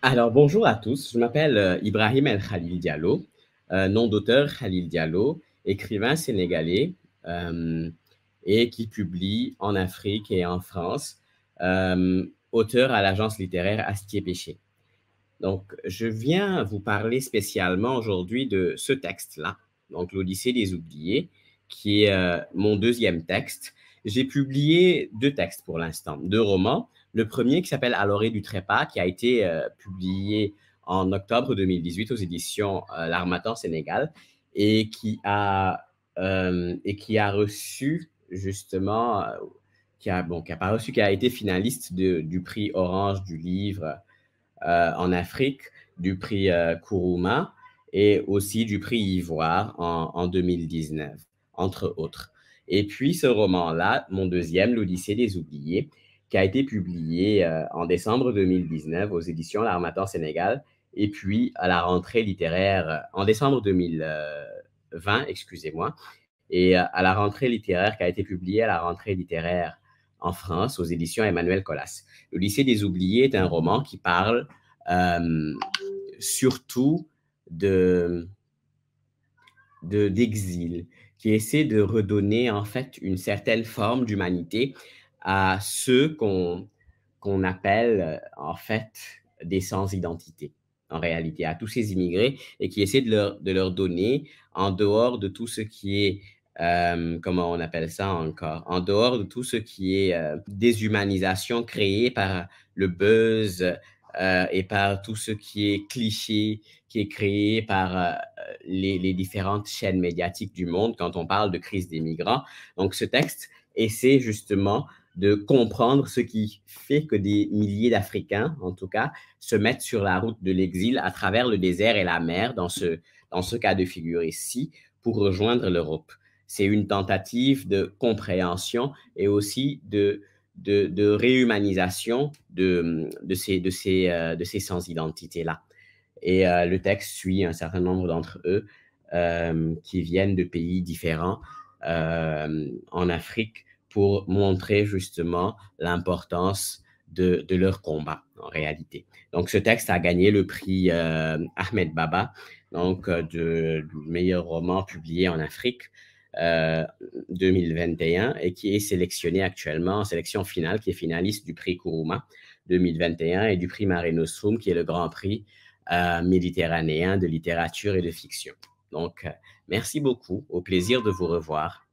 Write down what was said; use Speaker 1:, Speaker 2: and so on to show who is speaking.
Speaker 1: Alors, bonjour à tous. Je m'appelle euh, Ibrahim El Khalil Diallo, euh, nom d'auteur Khalil Diallo, écrivain sénégalais euh, et qui publie en Afrique et en France, auteur à l'agence littéraire Astier Péché. Donc, je viens vous parler spécialement aujourd'hui de ce texte-là, donc l'Odyssée des oubliés, qui est mon deuxième texte j'ai publié deux textes pour l'instant, deux romans. Le premier qui s'appelle À l'orée du trépas, qui a été euh, publié en octobre 2018 aux éditions euh, Sénégal et qui a, euh, et qui a reçu justement, euh, qui a, bon, qui a pas reçu, qui a été finaliste du prix Orange du livre en Afrique, du prix Kourouma et aussi du prix Ivoire en 2019, entre autres. Et puis ce roman-là, mon deuxième, L'Odyssée des Oubliés, qui a été publié euh, en décembre 2019 aux éditions L'Armateur Sénégal, et puis à la rentrée littéraire euh, en décembre 2020, euh, excusez-moi, et à la rentrée littéraire qui a été publiée à la rentrée littéraire en France aux éditions Emmanuel Colas. L'Odyssée des oubliés est un roman qui parle surtout de d'exil, qui essaie de redonner en fait une certaine forme d'humanité à ceux qu'on qu'on appelle euh, en fait des sans-identité, en réalité, à tous ces immigrés, et qui essaie de leur, de leur donner, en dehors de tout ce qui est, euh, comment on appelle ça encore, en dehors de tout ce qui est euh, déshumanisation créée par le buzz et par tout ce qui est cliché, qui est créé par les, différentes chaînes médiatiques du monde quand on parle de crise des migrants. Donc ce texte essaie justement de comprendre ce qui fait que des milliers d'Africains, en tout cas, se mettent sur la route de l'exil à travers le désert et la mer, dans ce, dans ce cas de figure ici, pour rejoindre l'Europe. C'est une tentative de compréhension et aussi de, de, réhumanisation de, ces, de ces, euh, de ces sans identité là et euh, le texte suit un certain nombre d'entre eux euh, qui viennent de pays différents euh, en Afrique pour montrer justement l'importance de, leur combat en réalité. Donc ce texte a gagné le prix Ahmed Baba, donc de, meilleur roman publié en Afrique 2021 et qui est sélectionné actuellement en sélection finale, qui est finaliste du prix Kuruma 2021 et du prix Marino qui est le grand prix méditerranéens euh, méditerranéen de littérature et de fiction. Donc, euh, merci beaucoup. Au plaisir de vous revoir.